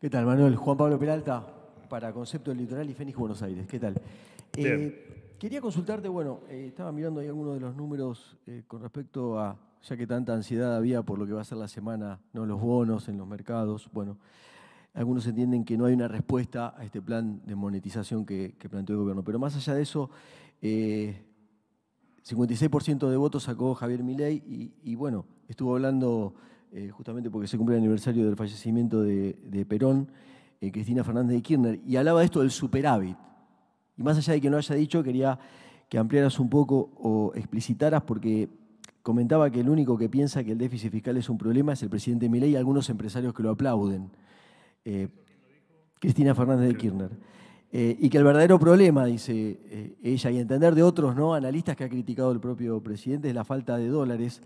¿Qué tal, Manuel? Juan Pablo Peralta, para Concepto del Litoral y Fénix Buenos Aires. ¿Qué tal? Eh, quería consultarte, bueno, eh, estaba mirando ahí algunos de los números eh, con respecto a, ya que tanta ansiedad había por lo que va a ser la semana, ¿no? los bonos en los mercados, bueno. Algunos entienden que no hay una respuesta a este plan de monetización que, planteó el gobierno. Pero más allá de eso, 56% de votos sacó Javier Milei y bueno, estuvo hablando eh, justamente porque se cumple el aniversario del fallecimiento de, Perón, eh, Cristina Fernández de Kirchner, y hablaba de esto del superávit. Y más allá de que no haya dicho, quería que ampliaras un poco o explicitaras, porque comentaba que el único que piensa que el déficit fiscal es un problema es el presidente Milei y algunos empresarios que lo aplauden. Eh, Cristina Fernández de Kirchner. y que el verdadero problema, dice ella, y entender de otros ¿no? analistas que ha criticado el propio presidente, es la falta de dólares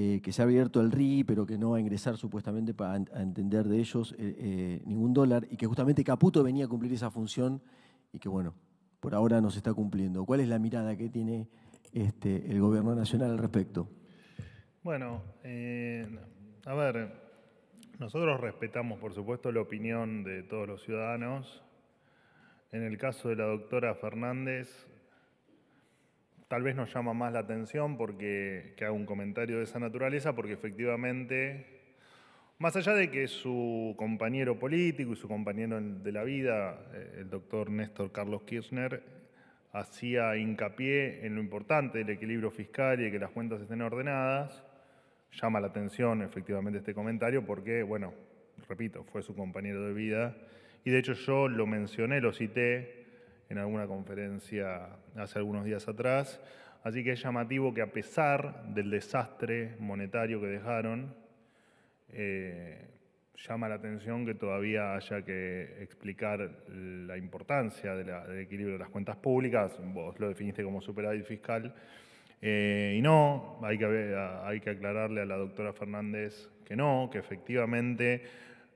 eh, que se ha abierto el RI, pero que no va a ingresar supuestamente para entender de ellos eh, eh, ningún dólar, y que justamente Caputo venía a cumplir esa función y que, bueno, por ahora no se está cumpliendo. ¿Cuál es la mirada que tiene este, el Gobierno Nacional al respecto? Bueno, a ver, nosotros respetamos, por supuesto, la opinión de todos los ciudadanos. En el caso de la doctora Fernández, tal vez nos llama más la atención porque que haga un comentario de esa naturaleza, porque efectivamente, más allá de que su compañero político y su compañero de la vida, eh, el doctor Néstor Carlos Kirchner, hacía hincapié en lo importante del equilibrio fiscal y de que las cuentas estén ordenadas, llama la atención efectivamente este comentario porque, bueno, repito, fue su compañero de vida y de hecho yo lo mencioné, lo cité en alguna conferencia hace algunos días atrás. Así que es llamativo que a pesar del desastre monetario que dejaron, eh, llama la atención que todavía haya que explicar la importancia del equilibrio de las cuentas públicas. Vos lo definiste como superávit fiscal. Eh, y no, hay que, hay que aclararle a la doctora Fernández que no, que efectivamente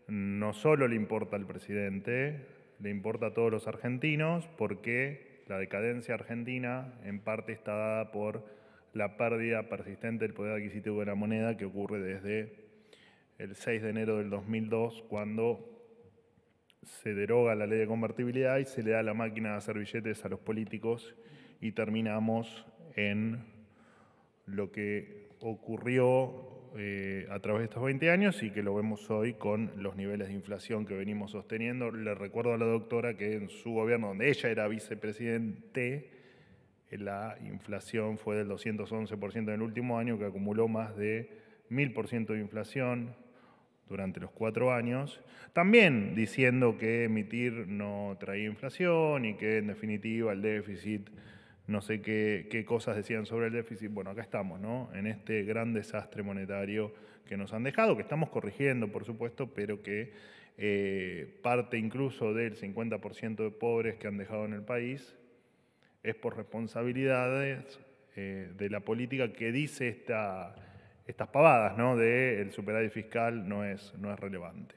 no solo le importa al presidente, le importa a todos los argentinos porque la decadencia argentina en parte está dada por la pérdida persistente del poder adquisitivo de la moneda que ocurre desde el 6 de enero del 2002 cuando se deroga la ley de convertibilidad y se le da la máquina de hacer billetes a los políticos y terminamos en lo que ocurrió eh, a través de estos 20 años y que lo vemos hoy con los niveles de inflación que venimos sosteniendo. Le recuerdo a la doctora que en su gobierno, donde ella era vicepresidente, eh, la inflación fue del 211% en el último año, que acumuló más de 1000% de inflación durante los cuatro años, también diciendo que emitir no traía inflación y que en definitiva el déficit no sé qué, cosas decían sobre el déficit. Bueno, acá estamos, ¿no? En este gran desastre monetario que nos han dejado, que estamos corrigiendo, por supuesto, pero que eh, parte incluso del 50% de pobres que han dejado en el país es por responsabilidades eh, de la política que dice esta, estas pavadas, ¿no? De el superávit fiscal no es, no es relevante.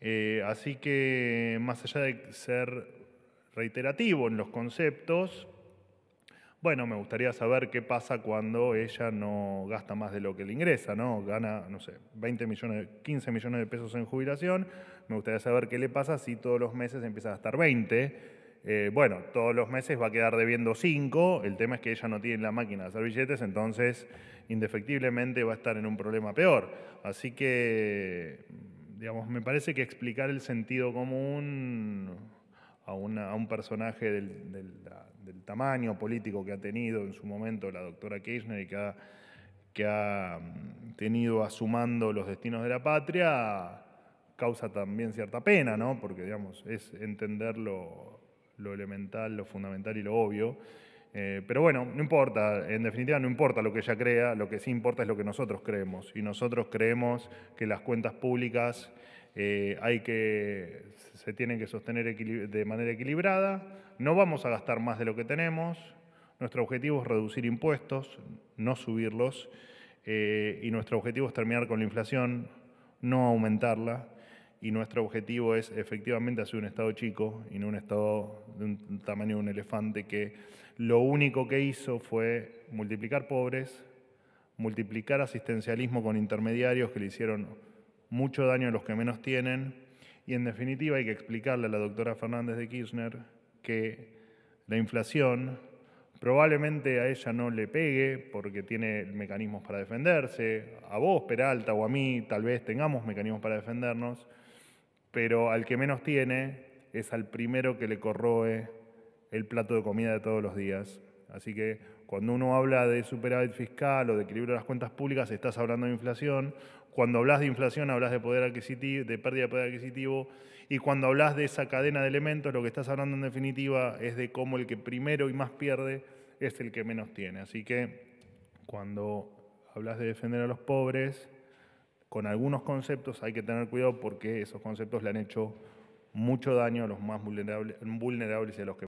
Eh, así que, más allá de ser reiterativo en los conceptos, bueno, me gustaría saber qué pasa cuando ella no gasta más de lo que le ingresa, ¿no? Gana, no sé, 20 millones, 15 millones de pesos en jubilación, me gustaría saber qué le pasa si todos los meses empieza a gastar 20. Eh, bueno, todos los meses va a quedar debiendo 5, el tema es que ella no tiene la máquina de hacer billetes, entonces indefectiblemente va a estar en un problema peor. Así que, digamos, me parece que explicar el sentido común a, un personaje del, tamaño político que ha tenido en su momento la doctora Kirchner y que ha, mm, tenido asumiendo los destinos de la patria, causa también cierta pena, ¿no? Porque, digamos, es entender lo, elemental, lo fundamental y lo obvio. Eh, pero bueno, no importa, en definitiva no importa lo que ella crea, lo que sí importa es lo que nosotros creemos. Y nosotros creemos que las cuentas públicas eh, hay que, se tienen que sostener de manera equilibrada, no vamos a gastar más de lo que tenemos, nuestro objetivo es reducir impuestos, no subirlos, eh, y nuestro objetivo es terminar con la inflación, no aumentarla, y nuestro objetivo es efectivamente hacer un Estado chico y no un Estado de un tamaño de un elefante que lo único que hizo fue multiplicar pobres, multiplicar asistencialismo con intermediarios que le hicieron mucho daño a los que menos tienen y en definitiva hay que explicarle a la doctora Fernández de Kirchner que la inflación probablemente a ella no le pegue porque tiene mecanismos para defenderse, a vos Peralta o a mí tal vez tengamos mecanismos para defendernos, pero al que menos tiene es al primero que le corroe el plato de comida de todos los días. Así que cuando uno habla de superávit fiscal o de equilibrio de las cuentas públicas, estás hablando de inflación. Cuando hablas de inflación, hablas de poder adquisitivo, de pérdida de poder adquisitivo. Y cuando hablas de esa cadena de elementos, lo que estás hablando en definitiva es de cómo el que primero y más pierde es el que menos tiene. Así que cuando hablas de defender a los pobres, con algunos conceptos hay que tener cuidado porque esos conceptos le han hecho mucho daño a los más vulnerables, vulnerables y a los que